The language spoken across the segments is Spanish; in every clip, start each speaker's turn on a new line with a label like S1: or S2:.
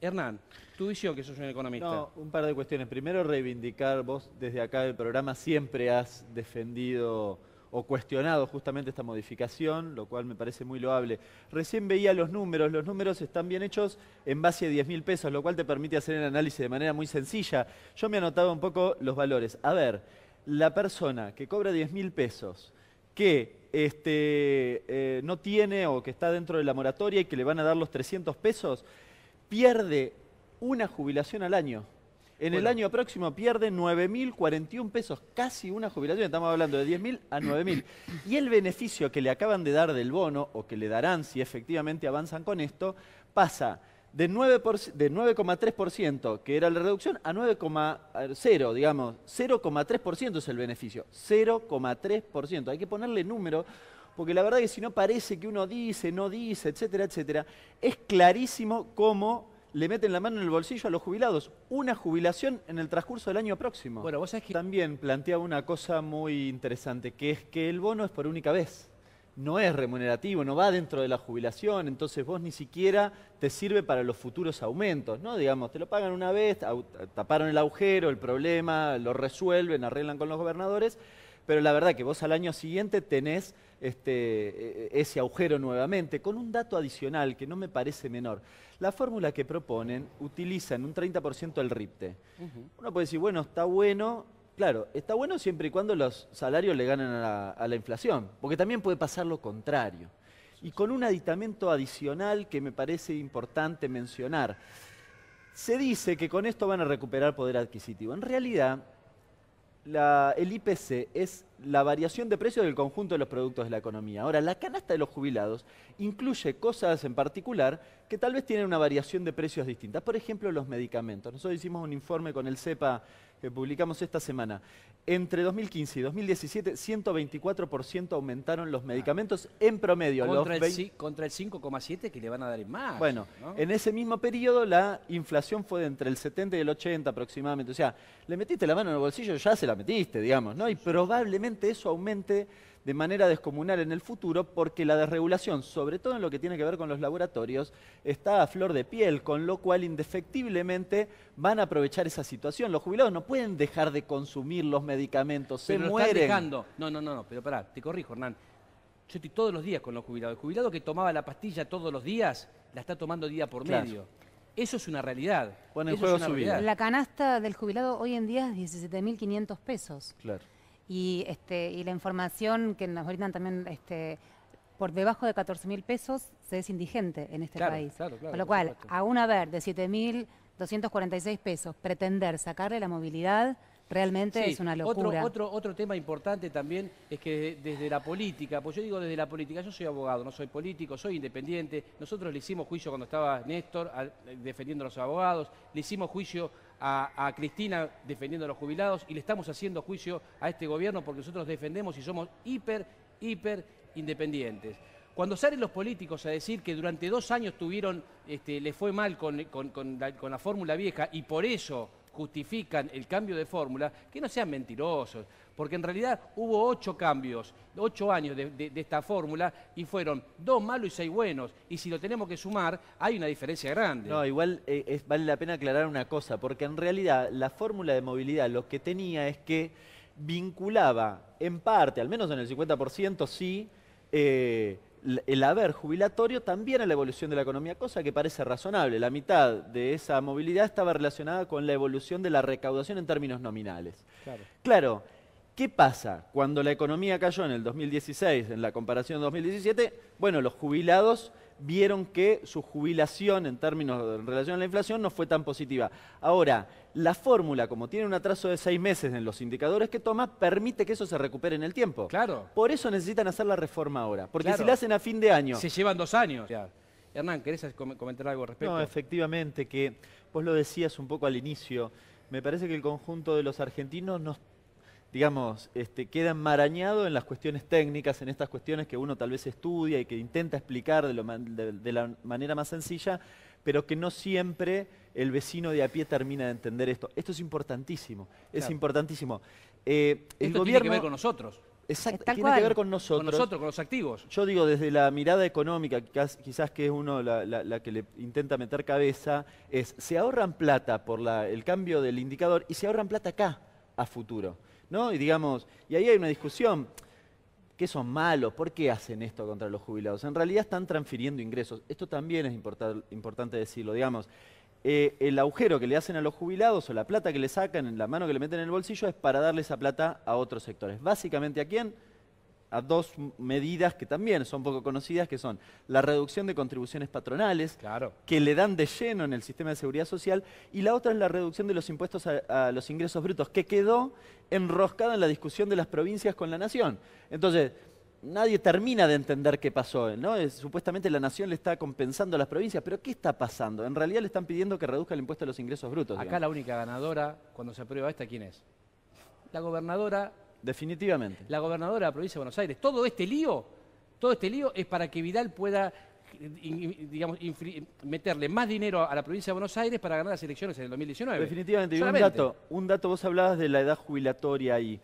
S1: Hernán, tú visión, que sos un economista. No, un par de cuestiones. Primero, reivindicar, vos desde acá del programa siempre has defendido o cuestionado justamente esta modificación, lo cual me parece muy loable. Recién veía los números, los números están bien hechos en base a 10 mil pesos, lo cual te permite hacer el análisis de manera muy sencilla. Yo me anotaba un poco los valores. A ver, la persona que cobra 10 mil pesos, que este, eh, no tiene o que está dentro de la moratoria y que le van a dar los 300 pesos, pierde una jubilación al año. En el año próximo pierde 9.041 pesos, casi una jubilación, estamos hablando de 10.000 a 9.000. Y el beneficio que le acaban de dar del bono, o que le darán si efectivamente avanzan con esto, pasa de 9,3%, de que era la reducción, a 9,0, digamos, 0,3% es el beneficio, 0,3%. Hay que ponerle número porque la verdad que si no parece que uno dice, no dice, etcétera, etcétera, es clarísimo cómo le meten la mano en el bolsillo a los jubilados. Una jubilación en el transcurso del año próximo. Bueno, vos sabés que... También planteaba una cosa muy interesante, que es que el bono es por única vez. No es remunerativo, no va dentro de la jubilación, entonces vos ni siquiera te sirve para los futuros aumentos, ¿no? Digamos, te lo pagan una vez, taparon el agujero, el problema, lo resuelven, arreglan con los gobernadores, pero la verdad que vos al año siguiente tenés este, e-, ese agujero nuevamente, con un dato adicional que no me parece menor. La fórmula que proponen en un 30% el RIPTE. Uno puede decir, bueno, está bueno, Claro, está bueno siempre y cuando los salarios le ganan a la, inflación, porque también puede pasar lo contrario. Y con un aditamento adicional que me parece importante mencionar. Se dice que con esto van a recuperar poder adquisitivo. En realidad, la, el IPC es la variación de precios del conjunto de los productos de la economía. Ahora, la canasta de los jubilados incluye cosas en particular que tal vez tienen una variación de precios distinta. Por ejemplo, los medicamentos. Nosotros hicimos un informe con el CEPA que publicamos esta semana. Entre 2015 y 2017, 124% aumentaron los ah. medicamentos en promedio. Contra el, 5,7 que le van a dar más. Bueno, en ese mismo periodo la inflación fue de entre el 70 y el 80 aproximadamente. O sea, le metiste la mano en el bolsillo, ya se la metiste, digamos, ¿no? Y probablemente eso aumente de manera descomunal en el futuro porque la desregulación, sobre todo en lo que tiene que ver con los laboratorios, está a flor de piel, con lo cual indefectiblemente van a aprovechar esa situación. Los jubilados no pueden dejar de consumir los medicamentos, se mueren. No,
S2: no, no, no, pero pará, te corrijo, Hernán. Yo estoy todos los días con los jubilados. El jubilado que tomaba la pastilla todos los días, la está tomando día por medio. Eso es una realidad. Bueno, en juego su La
S1: canasta del jubilado hoy en día es 17.500 pesos. Claro y, este, y la información que nos brindan también este, por debajo de 14 mil pesos se es indigente en este país.
S2: Con lo cual,
S1: aún haber de 7 mil 246 pesos pretender sacarle la movilidad Realmente es una locura. Otro,
S2: otro, otro tema importante también es que desde la política, pues yo digo desde la política, yo soy abogado, no soy político, soy independiente. Nosotros le hicimos juicio cuando estaba Néstor defendiendo a los abogados, le hicimos juicio a, Cristina defendiendo a los jubilados y le estamos haciendo juicio a este gobierno porque nosotros defendemos y somos hiper, hiper independientes. Cuando salen los políticos a decir que durante dos años tuvieron, este, les fue mal con, con la fórmula vieja y por eso justifican el cambio de fórmula, que no sean mentirosos, porque en realidad hubo ocho cambios, ocho años de, esta fórmula y fueron dos malos y seis buenos, y si lo tenemos que sumar, hay una diferencia grande. No, igual
S1: eh, vale la pena aclarar una cosa, porque en realidad la fórmula de movilidad lo que tenía es que vinculaba en parte, al menos en el 50%, sí, eh, el haber jubilatorio también a la evolución de la economía, cosa que parece razonable. La mitad de esa movilidad estaba relacionada con la evolución de la recaudación en términos nominales. Claro, claro ¿Qué pasa? Cuando la economía cayó en el 2016, en la comparación de 2017, bueno, los jubilados vieron que su jubilación en términos en relación a la inflación no fue tan positiva. Ahora, la fórmula, como tiene un atraso de seis meses en los indicadores que toma, permite que eso se recupere en el tiempo. Claro. Por eso necesitan hacer la reforma ahora. Porque si la hacen a fin de año. Se llevan dos años. Hernán, ¿querés comentar algo al respecto? No, efectivamente, que vos lo decías un poco al inicio. Me parece que el conjunto de los argentinos nos digamos, este, queda enmarañado en las cuestiones técnicas, en estas cuestiones que uno tal vez estudia y que intenta explicar de, la manera más sencilla, pero que no siempre el vecino de a pie termina de entender esto. Esto es importantísimo, es importantísimo. Eh, esto el gobierno, tiene que ver con nosotros. Exacto, tiene que ver con nosotros. Con nosotros,
S2: con los activos.
S1: Yo digo, desde la mirada económica, quizás que es uno la, que le intenta meter cabeza, es se ahorran plata por el cambio del indicador y se ahorran plata acá, a futuro. ¿no? Y digamos, y ahí hay una discusión. ¿Qué son malos? ¿Por qué hacen esto contra los jubilados? En realidad están transfiriendo ingresos. Esto también es importante decirlo, digamos. Eh, el agujero que le hacen a los jubilados o la plata que le sacan en la mano que le meten en el bolsillo es para darle esa plata a otros sectores. Básicamente a quién? a dos medidas que también son poco conocidas, que son la reducción de contribuciones patronales, que le dan de lleno en el sistema de seguridad social, y la otra es la reducción de los impuestos a, los ingresos brutos, que quedó enroscada en la discusión de las provincias con la nación. Entonces, nadie termina de entender qué pasó, ¿no? supuestamente la nación le está compensando a las provincias, pero ¿qué está pasando? En realidad le están
S2: pidiendo que reduzca el impuesto a los ingresos brutos. Acá la única ganadora, cuando se aprueba esta, ¿quién es? La gobernadora Definitivamente. La gobernadora de la provincia de Buenos Aires. Todo este lío, todo este lío es para que Vidal pueda digamos, meterle más dinero a la provincia de Buenos Aires para ganar las elecciones en el 2019. Definitivamente, y un dato,
S1: un dato, vos hablabas de la edad jubilatoria ahí.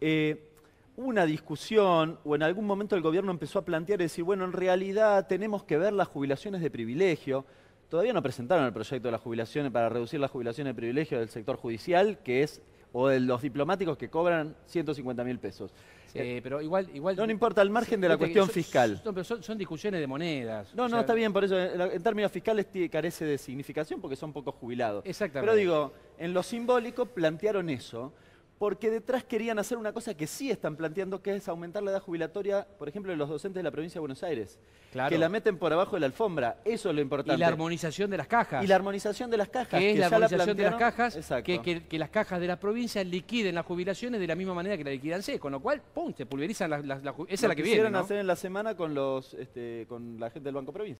S1: Eh, una discusión, o en algún momento el gobierno empezó a plantear y decir, bueno, en realidad tenemos que ver las jubilaciones de privilegio. Todavía no presentaron el proyecto de las jubilaciones para reducir las jubilaciones de privilegio del sector judicial, que es o de los diplomáticos que cobran 150 mil pesos. pero igual, igual... No, importa el margen de la cuestión fiscal. son, discusiones de monedas. No, no, está bien, por eso en términos fiscales carece de significación porque son pocos jubilados. Exactamente. Pero digo, en lo simbólico plantearon eso porque detrás querían hacer una cosa que sí están planteando, que es aumentar la edad jubilatoria, por ejemplo, de los docentes de la provincia de
S2: Buenos Aires. Que la meten por abajo de la alfombra. Eso es lo importante. Y la armonización de las cajas. Y la armonización de las cajas. Que es la armonización de las cajas, que, las cajas de la provincia liquiden las jubilaciones de la misma manera que la liquidan C, con lo cual, ¡pum!, se pulverizan las... La, esa es la que viene, ¿no? hacer
S1: en la semana con, los, este, con la gente del Banco Provincia.